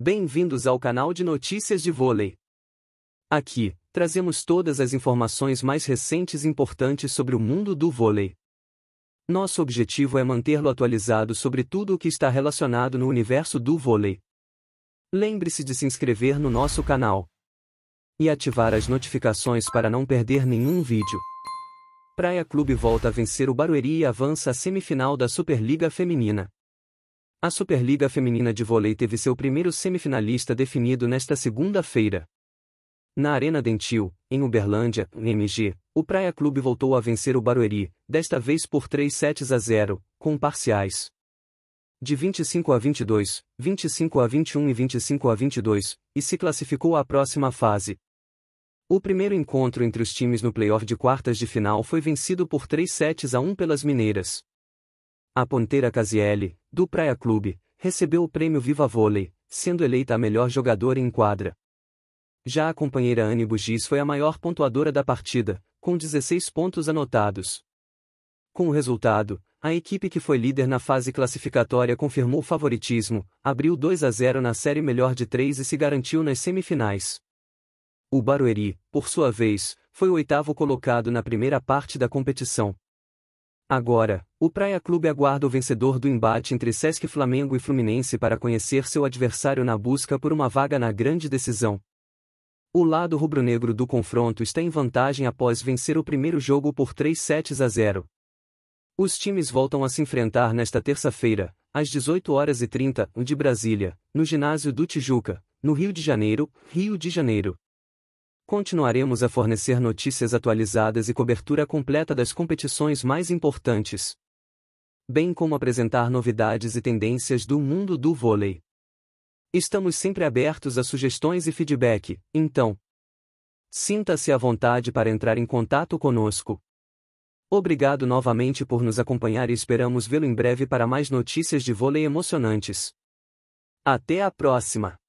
Bem-vindos ao canal de notícias de vôlei. Aqui, trazemos todas as informações mais recentes e importantes sobre o mundo do vôlei. Nosso objetivo é mantê-lo atualizado sobre tudo o que está relacionado no universo do vôlei. Lembre-se de se inscrever no nosso canal e ativar as notificações para não perder nenhum vídeo. Praia Clube volta a vencer o Barueri e avança à semifinal da Superliga Feminina. A Superliga Feminina de Vôlei teve seu primeiro semifinalista definido nesta segunda-feira. Na Arena Dentil, em Uberlândia, MG, o Praia Clube voltou a vencer o Barueri, desta vez por 3 sets a 0, com parciais de 25 a 22, 25 a 21 e 25 a 22, e se classificou à próxima fase. O primeiro encontro entre os times no playoff de quartas de final foi vencido por 3 sets a 1 pelas Mineiras. A ponteira Casiele do Praia Clube, recebeu o prêmio Viva Vôlei, sendo eleita a melhor jogadora em quadra. Já a companheira Anne Bugis foi a maior pontuadora da partida, com 16 pontos anotados. Com o resultado, a equipe que foi líder na fase classificatória confirmou o favoritismo, abriu 2 a 0 na série melhor de três e se garantiu nas semifinais. O Barueri, por sua vez, foi o oitavo colocado na primeira parte da competição, Agora, o Praia Clube aguarda o vencedor do embate entre Sesc Flamengo e Fluminense para conhecer seu adversário na busca por uma vaga na grande decisão. O lado rubro-negro do confronto está em vantagem após vencer o primeiro jogo por 3 sets a 0. Os times voltam a se enfrentar nesta terça-feira, às 18 horas e 30 de Brasília, no ginásio do Tijuca, no Rio de Janeiro, Rio de Janeiro continuaremos a fornecer notícias atualizadas e cobertura completa das competições mais importantes, bem como apresentar novidades e tendências do mundo do vôlei. Estamos sempre abertos a sugestões e feedback, então, sinta-se à vontade para entrar em contato conosco. Obrigado novamente por nos acompanhar e esperamos vê-lo em breve para mais notícias de vôlei emocionantes. Até a próxima!